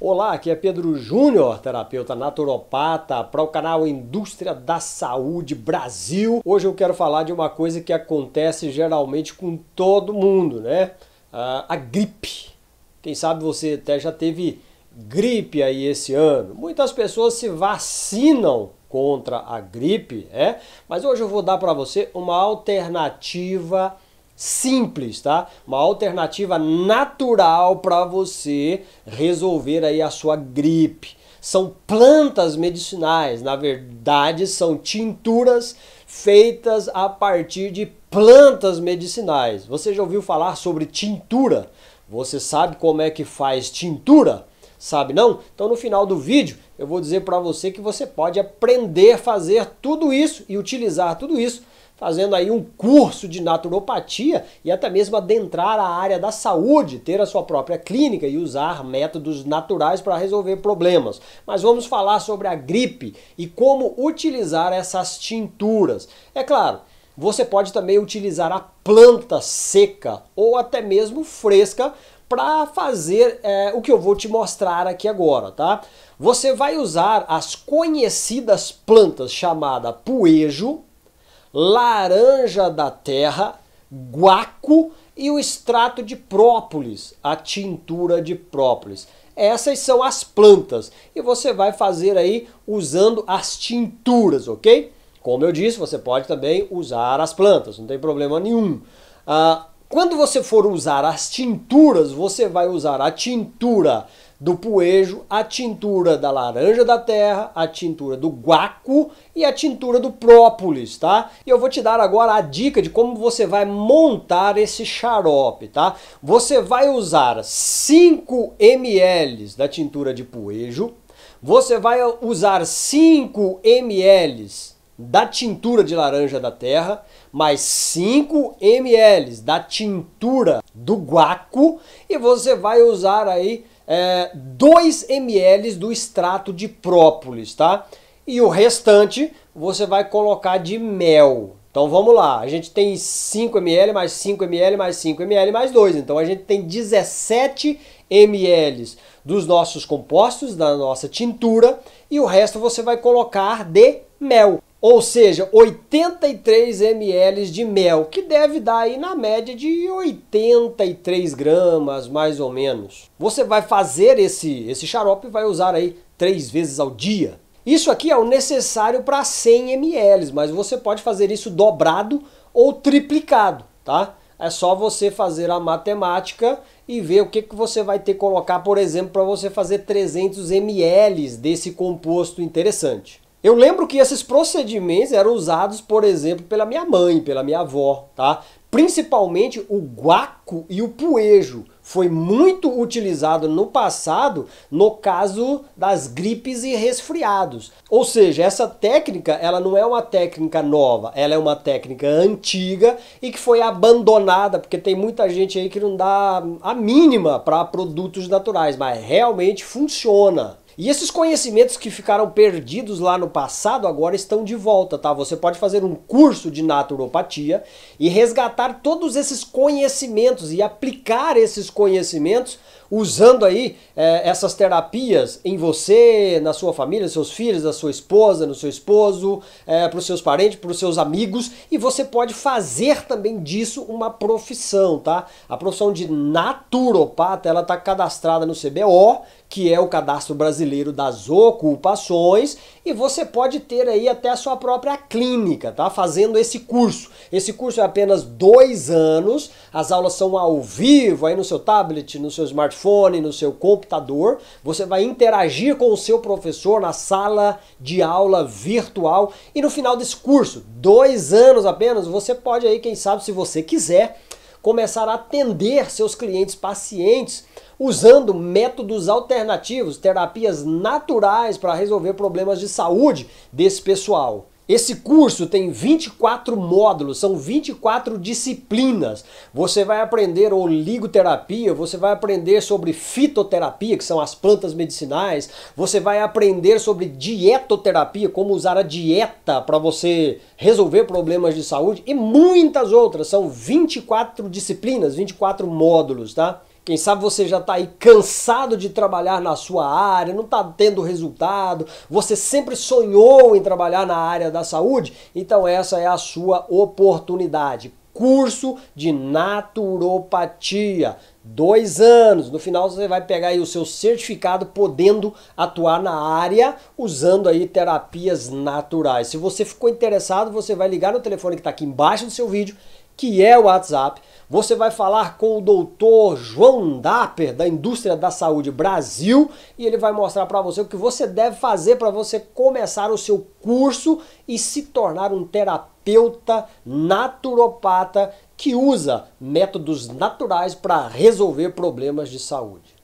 Olá, aqui é Pedro Júnior, terapeuta naturopata para o canal Indústria da Saúde Brasil. Hoje eu quero falar de uma coisa que acontece geralmente com todo mundo, né? Ah, a gripe. Quem sabe você até já teve gripe aí esse ano. Muitas pessoas se vacinam contra a gripe, é? Mas hoje eu vou dar para você uma alternativa simples, tá? Uma alternativa natural para você resolver aí a sua gripe. São plantas medicinais, na verdade são tinturas feitas a partir de plantas medicinais. Você já ouviu falar sobre tintura? Você sabe como é que faz tintura? Sabe não? Então no final do vídeo eu vou dizer para você que você pode aprender a fazer tudo isso e utilizar tudo isso fazendo aí um curso de naturopatia e até mesmo adentrar a área da saúde, ter a sua própria clínica e usar métodos naturais para resolver problemas. Mas vamos falar sobre a gripe e como utilizar essas tinturas. É claro, você pode também utilizar a planta seca ou até mesmo fresca para fazer é, o que eu vou te mostrar aqui agora, tá? Você vai usar as conhecidas plantas chamada poejo, laranja da terra, guaco e o extrato de própolis, a tintura de própolis. Essas são as plantas e você vai fazer aí usando as tinturas, ok? Como eu disse, você pode também usar as plantas, não tem problema nenhum. Ah, quando você for usar as tinturas, você vai usar a tintura do poejo, a tintura da laranja da terra, a tintura do guaco e a tintura do própolis, tá? E eu vou te dar agora a dica de como você vai montar esse xarope, tá? Você vai usar 5 ml da tintura de poejo, você vai usar 5 ml da tintura de laranja da terra, mais 5 ml da tintura do guaco e você vai usar aí é, 2 ml do extrato de própolis, tá? E o restante você vai colocar de mel. Então vamos lá, a gente tem 5 ml mais 5 ml mais 5 ml mais 2, então a gente tem 17 ml dos nossos compostos, da nossa tintura, e o resto você vai colocar de mel. Ou seja, 83 ml de mel, que deve dar aí na média de 83 gramas, mais ou menos. Você vai fazer esse, esse xarope e vai usar aí três vezes ao dia. Isso aqui é o necessário para 100 ml, mas você pode fazer isso dobrado ou triplicado, tá? É só você fazer a matemática e ver o que, que você vai ter que colocar, por exemplo, para você fazer 300 ml desse composto interessante. Eu lembro que esses procedimentos eram usados, por exemplo, pela minha mãe, pela minha avó, tá? Principalmente o guaco e o puejo foi muito utilizado no passado no caso das gripes e resfriados. Ou seja, essa técnica, ela não é uma técnica nova, ela é uma técnica antiga e que foi abandonada, porque tem muita gente aí que não dá a mínima para produtos naturais, mas realmente funciona. E esses conhecimentos que ficaram perdidos lá no passado agora estão de volta, tá? Você pode fazer um curso de naturopatia e resgatar todos esses conhecimentos e aplicar esses conhecimentos usando aí é, essas terapias em você, na sua família, seus filhos, na sua esposa, no seu esposo, é, para os seus parentes, para os seus amigos, e você pode fazer também disso uma profissão, tá? A profissão de naturopata, ela está cadastrada no CBO, que é o Cadastro Brasileiro das Ocupações, e você pode ter aí até a sua própria clínica, tá? Fazendo esse curso. Esse curso é apenas dois anos, as aulas são ao vivo, aí no seu tablet, no seu smartphone, smartphone, no seu computador, você vai interagir com o seu professor na sala de aula virtual e no final desse curso, dois anos apenas, você pode aí, quem sabe, se você quiser, começar a atender seus clientes pacientes usando métodos alternativos, terapias naturais para resolver problemas de saúde desse pessoal. Esse curso tem 24 módulos, são 24 disciplinas. Você vai aprender oligoterapia, você vai aprender sobre fitoterapia, que são as plantas medicinais, você vai aprender sobre dietoterapia, como usar a dieta para você resolver problemas de saúde e muitas outras. São 24 disciplinas, 24 módulos, tá? Quem sabe você já está aí cansado de trabalhar na sua área, não está tendo resultado, você sempre sonhou em trabalhar na área da saúde, então essa é a sua oportunidade. Curso de naturopatia, dois anos. No final você vai pegar aí o seu certificado podendo atuar na área usando aí terapias naturais. Se você ficou interessado, você vai ligar no telefone que está aqui embaixo do seu vídeo que é o WhatsApp. Você vai falar com o doutor João Dapper, da Indústria da Saúde Brasil, e ele vai mostrar para você o que você deve fazer para você começar o seu curso e se tornar um terapeuta naturopata que usa métodos naturais para resolver problemas de saúde.